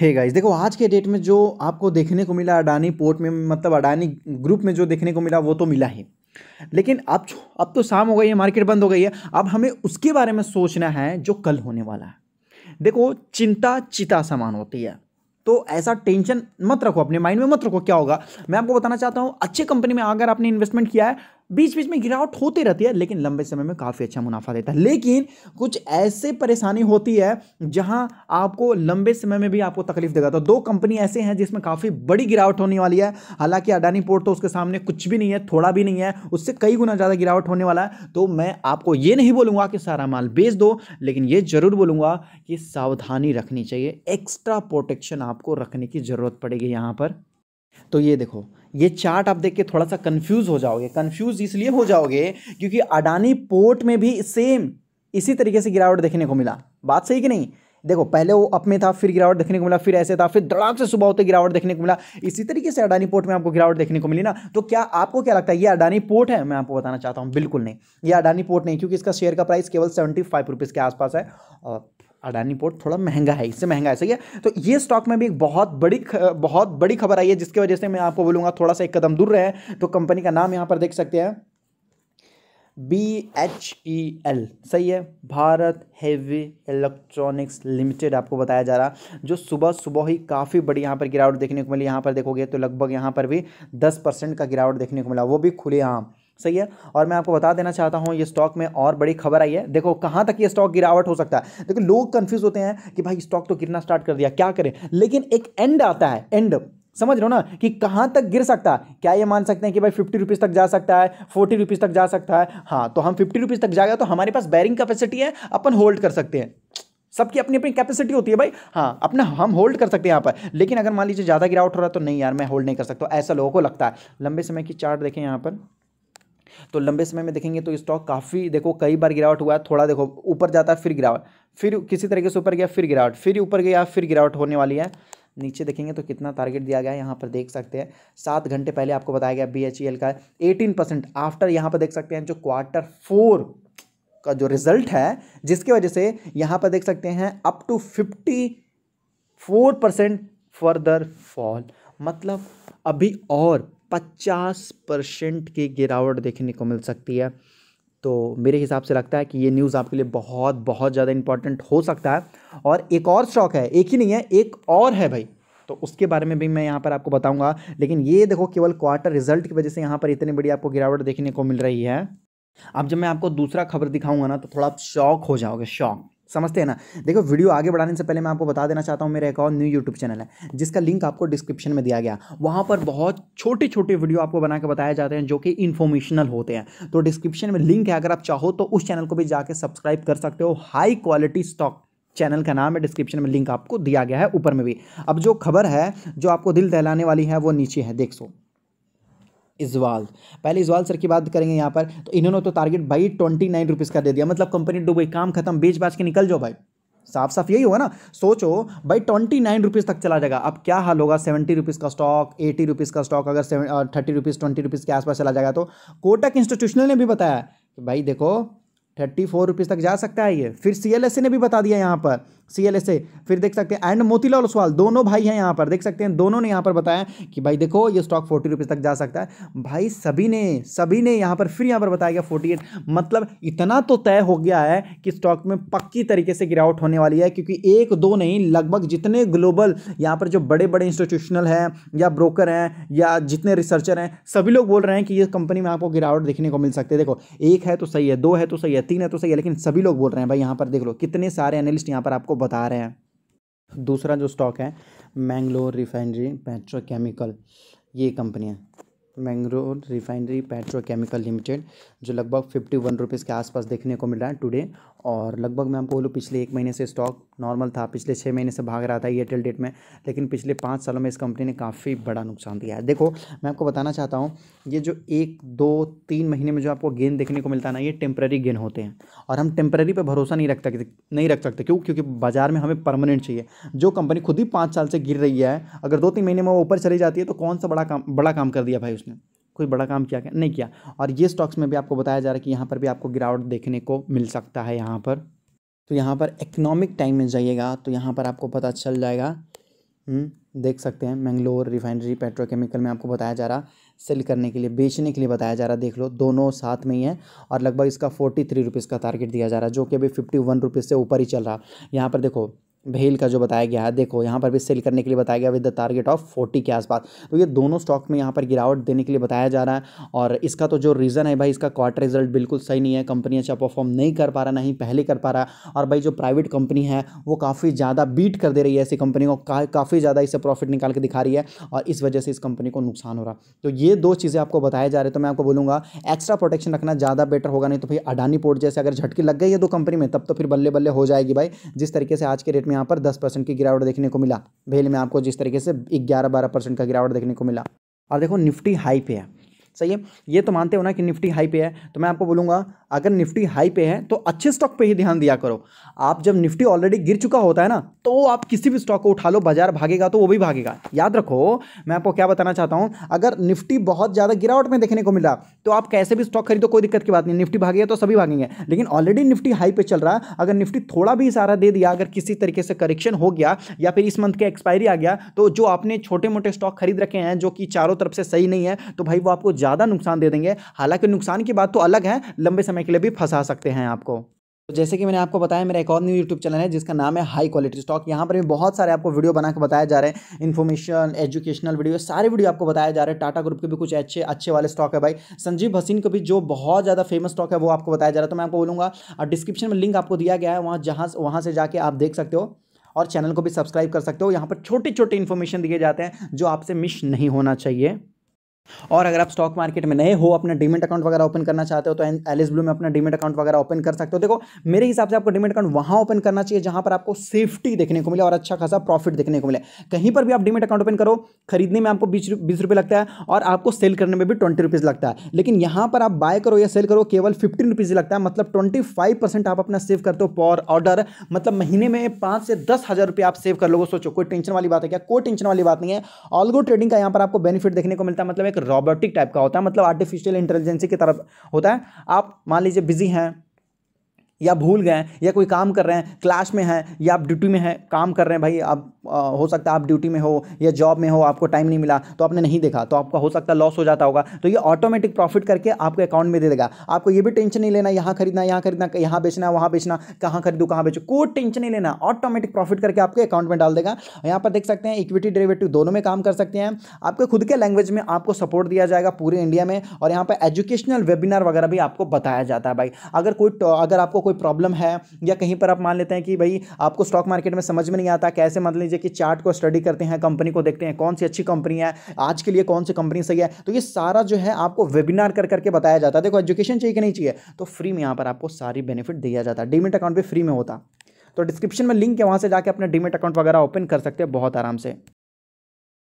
hey guys देखो आज के डेट में जो आपको देखने को मिला अडानी पोर्ट में मतलब अडानी ग्रुप में जो देखने को मिला वो तो मिला ही लेकिन अब अब तो शाम हो गई है मार्केट बंद हो गई है अब हमें उसके बारे में सोचना है जो कल होने वाला है देखो चिंता चिता समान होती है तो ऐसा टेंशन मत रखो अपने माइंड में मत रखो क्या होगा मैं आपको बताना चाहता हूँ अच्छे कंपनी में अगर आपने इन्वेस्टमेंट किया है बीच बीच में गिरावट होती रहती है लेकिन लंबे समय में काफ़ी अच्छा मुनाफा देता है लेकिन कुछ ऐसे परेशानी होती है जहां आपको लंबे समय में भी आपको तकलीफ देगा तो दो कंपनी ऐसे हैं जिसमें काफ़ी बड़ी गिरावट होने वाली है हालांकि अडानी पोर्ट तो उसके सामने कुछ भी नहीं है थोड़ा भी नहीं है उससे कई गुना ज़्यादा गिरावट होने वाला है तो मैं आपको ये नहीं बोलूँगा कि सारा माल बेच दो लेकिन ये ज़रूर बोलूँगा कि सावधानी रखनी चाहिए एक्स्ट्रा प्रोटेक्शन आपको रखने की ज़रूरत पड़ेगी यहाँ पर तो ये देखो ये चार्ट आप देख के थोड़ा सा कंफ्यूज हो जाओगे कंफ्यूज इसलिए हो जाओगे क्योंकि अडानी पोर्ट में भी सेम इसी तरीके से गिरावट देखने को मिला बात सही कि नहीं देखो पहले वो अप में था फिर गिरावट देखने को मिला फिर ऐसे था फिर धड़ाक से सुबह होते गिरावट देखने को मिला इसी तरीके से अडानी पोर्ट में आपको गिरावट देखने को मिली ना तो क्या आपको क्या लगता है ये अडानी पोर्ट है मैं आपको बताना चाहता हूँ बिल्कुल नहीं ये अडानी पोर्ट नहीं क्योंकि इसका शेयर का प्राइस केवल सेवेंटी फाइव रुपीज़ के आसपास है और अडानी पोर्ट थोड़ा महंगा है इससे महंगा है सही है तो ये स्टॉक में भी एक बहुत बड़ी बहुत बड़ी खबर आई है जिसकी वजह से मैं आपको बोलूंगा थोड़ा सा एक कदम दूर रहे तो कंपनी का नाम यहाँ पर देख सकते हैं बी एच ई एल सही है भारत हेवी इलेक्ट्रॉनिक्स लिमिटेड आपको बताया जा रहा जो सुबह सुबह ही काफ़ी बड़ी यहाँ पर गिरावट देखने को मिली यहाँ पर देखोगे तो लगभग यहाँ पर भी दस परसेंट का गिरावट देखने को मिला वो भी खुलेआम सही है और मैं आपको बता देना चाहता हूँ ये स्टॉक में और बड़ी खबर आई है देखो कहाँ तक ये स्टॉक गिरावट हो सकता है देखो लोग कन्फ्यूज होते हैं कि भाई स्टॉक तो गिरना स्टार्ट कर दिया क्या करें लेकिन एक एंड आता है एंड समझ रहे हो ना कि कहाँ तक गिर सकता है क्या ये मान सकते हैं कि भाई फिफ्टी रुपीज़ तक जा सकता है फोर्टी रुपीज़ तक जा सकता है हाँ तो हम फिफ्टी रुपीज़ तक जाएगा तो हमारे पास बैरिंग कैपेसिटी है अपन होल्ड कर सकते हैं सबकी अपनी अपनी कैपेसिटी होती है भाई हाँ अपना हम होल्ड कर सकते हैं यहाँ पर लेकिन अगर मान लीजिए ज़्यादा गिरावट हो रहा है तो नहीं यार मैं होल्ड नहीं कर सकता तो ऐसा लोगों को लगता है लंबे समय की चार्ट देखें यहाँ पर तो लंबे समय में देखेंगे तो स्टॉक काफ़ी देखो कई बार गिरावट हुआ थोड़ा देखो ऊपर जाता है फिर गिरावट फिर किसी तरीके से ऊपर गया फिर गिरावट फिर ऊपर गया फिर गिरावट होने वाली है नीचे देखेंगे तो कितना टारगेट दिया गया है यहाँ पर देख सकते हैं सात घंटे पहले आपको बताया गया बी e का एटीन परसेंट आफ्टर यहाँ पर देख सकते हैं जो क्वार्टर फोर का जो रिजल्ट है जिसकी वजह से यहाँ पर देख सकते हैं up to fifty four percent further fall मतलब अभी और पचास परसेंट की गिरावट देखने को मिल सकती है तो मेरे हिसाब से लगता है कि ये न्यूज़ आपके लिए बहुत बहुत ज़्यादा इंपॉर्टेंट हो सकता है और एक और स्टॉक है एक ही नहीं है एक और है भाई तो उसके बारे में भी मैं यहाँ पर आपको बताऊँगा लेकिन ये देखो केवल क्वार्टर रिजल्ट की वजह से यहाँ पर इतनी बड़ी आपको गिरावट देखने को मिल रही है अब जब मैं आपको दूसरा खबर दिखाऊंगा ना तो थोड़ा आप शौक हो जाओगे शौक समझते हैं ना देखो वीडियो आगे बढ़ाने से पहले मैं आपको बता देना चाहता हूँ मेरा एक और न्यू यूट्यूब चैनल है जिसका लिंक आपको डिस्क्रिप्शन में दिया गया वहाँ पर बहुत छोटे छोटे वीडियो आपको बना के बताए जाते हैं जो कि इन्फॉर्मेशनल होते हैं तो डिस्क्रिप्शन में लिंक है अगर आप चाहो तो उस चैनल को भी जाकर सब्सक्राइब कर सकते हो हाई क्वालिटी स्टॉक चैनल का नाम है डिस्क्रिप्शन में लिंक आपको दिया गया है ऊपर में भी अब जो खबर है जो आपको दिल दहलाने वाली है वो नीचे है देख सो इजवाल पहले इजवाल सर की बात करेंगे यहाँ पर तो इन्होंने तो टारगेट भाई ट्वेंटी नाइन रुपीज़ का दे दिया मतलब कंपनी डूब गई काम खत्म बेच बाच के निकल जाओ भाई साफ साफ यही होगा ना सोचो भाई ट्वेंटी नाइन रुपीज़ तक चला जाएगा अब क्या हाल होगा सेवेंटी रुपीज़ का स्टॉक एटी रुपीज़ का स्टॉक अगर थर्टी रुपीज़ ट्वेंटी रुपीज़ के आसपास चला जाएगा तो कोटक इंस्टीट्यूशनल ने भी बताया कि भाई देखो थर्टी फोर रुपीज़ तक जा सकता है ये फिर सी ने भी बता दिया यहाँ पर सी एल एस ए फिर देख सकते हैं एंड मोतीलाल ओसवाल दोनों भाई हैं यहाँ पर देख सकते हैं दोनों ने यहाँ पर बताया कि भाई देखो ये स्टॉक फोर्टी रुपीज़ तक जा सकता है भाई सभी ने सभी ने यहाँ पर फिर यहाँ पर बताया गया फोर्टी एट मतलब इतना तो तय हो गया है कि स्टॉक में पक्की तरीके से गिरावट होने वाली है क्योंकि एक दो नहीं लगभग जितने ग्लोबल यहाँ पर जो बड़े बड़े इंस्टीट्यूशनल हैं या ब्रोकर हैं या जितने रिसर्चर हैं सभी लोग बोल रहे हैं कि ये कंपनी में आपको गिरावट देखने को मिल सकती है देखो एक है तो सही है दो है तो सही है तीन है तो सही है लेकिन सभी लोग बोल रहे हैं भाई यहाँ पर देख लो कितने सारे एनालिस्ट यहाँ पर आपको बता रहे हैं दूसरा जो स्टॉक है मैंगलोर रिफाइनरी पेट्रोकेमिकल ये कंपनियाँ मैंगरोर रिफाइनरी पेट्रोकेमिकल लिमिटेड जो लगभग फिफ्टी वन रुपीज़ के आसपास देखने को मिल रहा है टुडे और लगभग मैं आपको बोलूँ पिछले एक महीने से स्टॉक नॉर्मल था पिछले छः महीने से भाग रहा था एयरटेल डेट में लेकिन पिछले पाँच सालों में इस कंपनी ने काफ़ी बड़ा नुकसान दिया है देखो मैं आपको बताना चाहता हूँ ये जो एक दो तीन महीने में जो आपको गेन देखने को मिलता है ना ये टेम्प्रेरी गेन होते हैं और हम टेम्प्रेरी पर भरोसा नहीं रख सकते नहीं रख सकते क्यों क्योंकि बाजार में हमें परमानेंट चाहिए जो कंपनी खुद ही पाँच साल से गिर रही है अगर दो तीन महीने में वो ऊपर चली जाती है तो कौन सा बड़ा काम बड़ा काम कर दिया भाई उसने कोई बड़ा काम किया क्या नहीं किया और ये स्टॉक्स में भी आपको बताया जा रहा है कि यहाँ पर भी आपको गिरावट देखने को मिल सकता है यहाँ पर तो यहाँ पर इकोनॉमिक टाइम में जाइएगा तो यहाँ पर आपको पता चल जाएगा हम्म, देख सकते हैं मैंगलोर रिफाइनरी पेट्रोकेमिकल में आपको बताया जा रहा सेल करने के लिए बेचने के लिए बताया जा रहा देख लो दोनों साथ में ही है और लगभग इसका फोर्टी थ्री रुपीज़ का टारगेट दिया जा रहा है जो कि अभी फिफ्टी वन रुपीज़ से ऊपर ही चल रहा यहाँ पर देखो भेल का जो बताया गया है देखो यहाँ पर भी सेल करने के लिए बताया गया with the target of forty के आसपास तो ये दोनों स्टॉक में यहाँ पर गिरावट देने के लिए बताया जा रहा है और इसका तो जो रीज़न है भाई इसका क्वार्टर रिजल्ट बिल्कुल सही नहीं है कंपनी अच्छा परफॉर्म नहीं कर पा रहा नहीं पहले कर पा रहा और भाई जो प्राइवेट कंपनी है वो काफ़ी ज़्यादा बीट कर दे रही है ऐसी कंपनी को का, काफ़ी ज़्यादा इससे प्रॉफिट निकाल के दिखा रही है और इस वजह से इस कंपनी को नुकसान हो रहा तो ये दो चीज़ें आपको बताया जा रहे तो मैं आपको बोलूँगा एक्स्ट्रा प्रोटेक्शन रखना ज़्यादा बेटर होगा नहीं तो भाई अडानी पोर्ट जैसे अगर झटके लग गई है दो कंपनी में तब तो फिर बल्ले बल्ले हो जाएगी भाई जिस तरीके से आज के रेट में यहाँ पर दस परसेंट की गिरावट देखने को मिला भेल में आपको जिस तरीके से ग्यारह बारह परसेंट का गिरावट देखने को मिला और देखो निफ्टी हाई पे है सही है ये तो मानते हो ना कि निफ्टी हाई पे है तो मैं आपको बोलूँगा अगर निफ्टी हाई पे है तो अच्छे स्टॉक पे ही ध्यान दिया करो आप जब निफ्टी ऑलरेडी गिर चुका होता है ना तो आप किसी भी स्टॉक को उठा लो बाजार भागेगा तो वो भी भागेगा याद रखो मैं आपको क्या बताना चाहता हूँ अगर निफ्टी बहुत ज़्यादा गिरावट में देखने को मिला तो आप कैसे भी स्टॉक खरीदो कोई दिक्कत की बात नहीं निफ्टी भागेगा तो सभी भागेंगे लेकिन ऑलरेडी निफ्टी हाई पे चल रहा है अगर निफ्टी थोड़ा भी इशारा दे दिया अगर किसी तरीके से करेक्शन हो गया या फिर इस मंथ के एक्सपायरी आ गया तो जो आपने छोटे मोटे स्टॉक खरीद रखे हैं जो कि चारों तरफ से सही नहीं है तो भाई वो आपको ज़्यादा नुकसान दे देंगे हालांकि नुकसान की बात तो अलग है लंबे समय के लिए भी फंसा सकते हैं आपको तो जैसे कि मैंने आपको बताया मेरा एक और न्यू यूट्यूब चैनल है जिसका नाम है हाई क्वालिटी स्टॉक यहाँ पर भी बहुत सारे आपको वीडियो बना के जा रहे हैं इन्फॉर्मेशन एजुकेशनल वीडियो सारे वीडियो आपको बताया जा रहे हैं टाटा ग्रुप के भी कुछ अच्छे अच्छे वाले स्टॉक है भाई संजीव हसीन का भी जो बहुत ज़्यादा फेमस स्टॉक है वो आपको बताया जा रहा है तो मैं आपको बोलूँगा और डिस्क्रिप्शन में लिंक आपको दिया गया है वहाँ जहाँ वहाँ से जाके आप देख सकते हो और चैनल को भी सब्सक्राइब कर सकते हो यहाँ पर छोटे छोटे इन्फॉर्मेशन दिए जाते हैं जो आपसे मिस नहीं होना चाहिए और अगर आप स्टॉक मार्केट में नए हो अपना डीमेट अकाउंट वगैरह ओपन करना चाहते हो तो एलिस ब्लू में अपना डीमेट अकाउंट वगैरह ओपन कर सकते हो देखो मेरे हिसाब से आपको डीमेट अकाउंट वहाँ ओपन करना चाहिए जहाँ पर आपको सेफ्टी देखने को मिले और अच्छा खासा प्रॉफिट देखने को मिले कहीं पर भी आप डीमेट अकाउंट ओपन करो खरीदने में आपको बीस बीस रुपये लगता है और आपको सेल करने में भी ट्वेंटी रुपीज़ लगता है लेकिन यहाँ पर आप बाय करो या सेल करो केवल फिफ्टीन रुपीज़ लगता है मतलब ट्वेंटी फाइव परसेंट आप अपना सेव करते हो पर ऑर्डर मतलब महीने में पाँच से दस हज़ार रुपये आप सेव कर लोगों सोचो कोई टेंशन वाली बात है क्या कोई टेंशन वाली बात नहीं है ऑलगो ट्रेडिंग का यहाँ पर आपको बेनिफिट देखने को मिलता है मतलब एक रॉबोटिक रोबोटिक टाइप का होता है मतलब आर्टिफिशियल इंटेलिजेंसी की तरफ होता है आप मान लीजिए बिजी हैं या भूल गए या कोई काम कर रहे हैं क्लास में हैं या आप ड्यूटी में हैं काम कर रहे हैं भाई आप हो सकता है आप ड्यूटी में हो या जॉब में हो आपको टाइम नहीं मिला तो आपने नहीं देखा तो आपका हो सकता है लॉस हो जाता होगा तो ये ऑटोमेटिक प्रॉफिट करके आपके अकाउंट में दे देगा आपको ये भी टेंशन नहीं लेना यहाँ खरीदना यहाँ खरीदना यहाँ बेचना वहाँ बेचना कहाँ खरीदू कहाँ बेचू कोई टेंशन नहीं लेना ऑटोमेटिक प्रॉफिट करके आपके अकाउंट में डाल देगा यहाँ पर देख सकते हैं इक्विटी डेरेवेटिव दोनों में काम कर सकते हैं आपके खुद के लैंग्वेज में आपको सपोर्ट दिया जाएगा पूरे इंडिया में और यहाँ पर एजुकेशनल वेबिनार वगैरह भी आपको बताया जाता है भाई अगर कोई अगर आपको कोई प्रॉब्लम है या कहीं पर आप मान लेते हैं कि भाई आपको स्टॉक मार्केट में समझ में नहीं आता कैसे मान लीजिए कि चार्ट को स्टडी करते हैं कंपनी को देखते हैं कौन सी अच्छी कंपनी है आज के लिए कौन सी कंपनी सही है तो ये सारा जो है आपको वेबिनार कर करके बताया जाता है देखो एजुकेशन चाहिए कि नहीं चाहिए तो फ्री में यहाँ पर आपको सारी बेनिफिट दिया जाता है डीमेट अकाउंट भी फ्री में होता तो डिस्क्रिप्शन में लिंक है वहाँ से जाकर अपने डीमेट अकाउंट वगैरह ओपन कर सकते हैं बहुत आराम से